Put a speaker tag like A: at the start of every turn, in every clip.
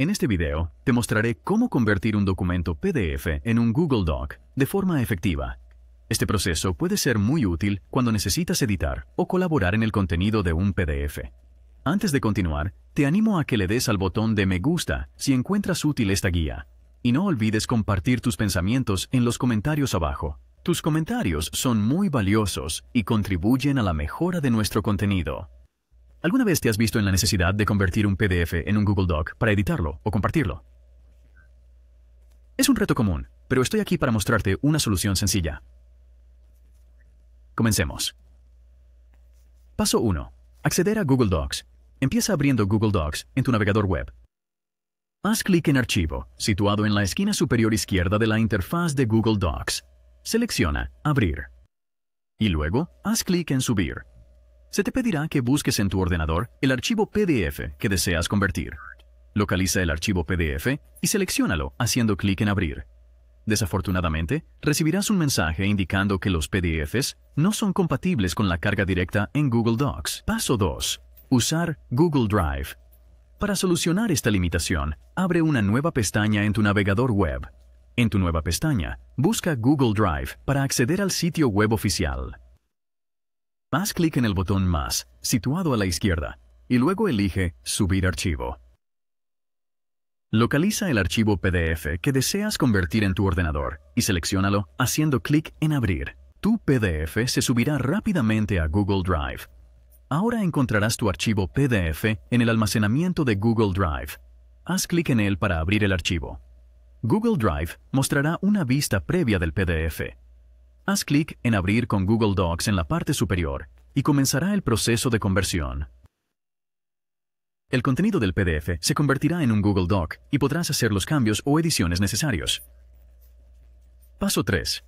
A: En este video, te mostraré cómo convertir un documento PDF en un Google Doc de forma efectiva. Este proceso puede ser muy útil cuando necesitas editar o colaborar en el contenido de un PDF. Antes de continuar, te animo a que le des al botón de me gusta si encuentras útil esta guía. Y no olvides compartir tus pensamientos en los comentarios abajo. Tus comentarios son muy valiosos y contribuyen a la mejora de nuestro contenido. ¿Alguna vez te has visto en la necesidad de convertir un PDF en un Google Doc para editarlo o compartirlo? Es un reto común, pero estoy aquí para mostrarte una solución sencilla. Comencemos. Paso 1. Acceder a Google Docs. Empieza abriendo Google Docs en tu navegador web. Haz clic en Archivo, situado en la esquina superior izquierda de la interfaz de Google Docs. Selecciona Abrir. Y luego, haz clic en Subir. Se te pedirá que busques en tu ordenador el archivo PDF que deseas convertir. Localiza el archivo PDF y selecciónalo haciendo clic en Abrir. Desafortunadamente, recibirás un mensaje indicando que los PDFs no son compatibles con la carga directa en Google Docs. Paso 2. Usar Google Drive. Para solucionar esta limitación, abre una nueva pestaña en tu navegador web. En tu nueva pestaña, busca Google Drive para acceder al sitio web oficial. Haz clic en el botón Más, situado a la izquierda, y luego elige Subir archivo. Localiza el archivo PDF que deseas convertir en tu ordenador y seleccionalo haciendo clic en Abrir. Tu PDF se subirá rápidamente a Google Drive. Ahora encontrarás tu archivo PDF en el almacenamiento de Google Drive. Haz clic en él para abrir el archivo. Google Drive mostrará una vista previa del PDF Haz clic en Abrir con Google Docs en la parte superior y comenzará el proceso de conversión. El contenido del PDF se convertirá en un Google Doc y podrás hacer los cambios o ediciones necesarios. Paso 3.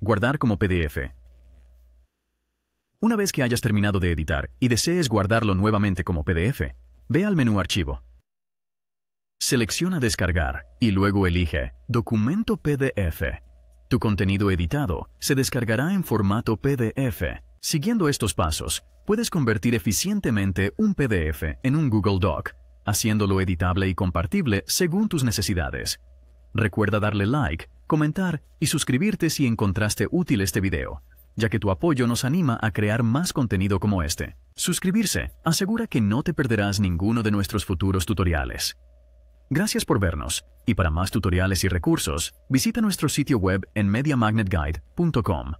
A: Guardar como PDF. Una vez que hayas terminado de editar y desees guardarlo nuevamente como PDF, ve al menú Archivo. Selecciona Descargar y luego elige Documento PDF. Tu contenido editado se descargará en formato PDF. Siguiendo estos pasos, puedes convertir eficientemente un PDF en un Google Doc, haciéndolo editable y compartible según tus necesidades. Recuerda darle like, comentar y suscribirte si encontraste útil este video, ya que tu apoyo nos anima a crear más contenido como este. Suscribirse asegura que no te perderás ninguno de nuestros futuros tutoriales. Gracias por vernos, y para más tutoriales y recursos, visita nuestro sitio web en mediamagnetguide.com.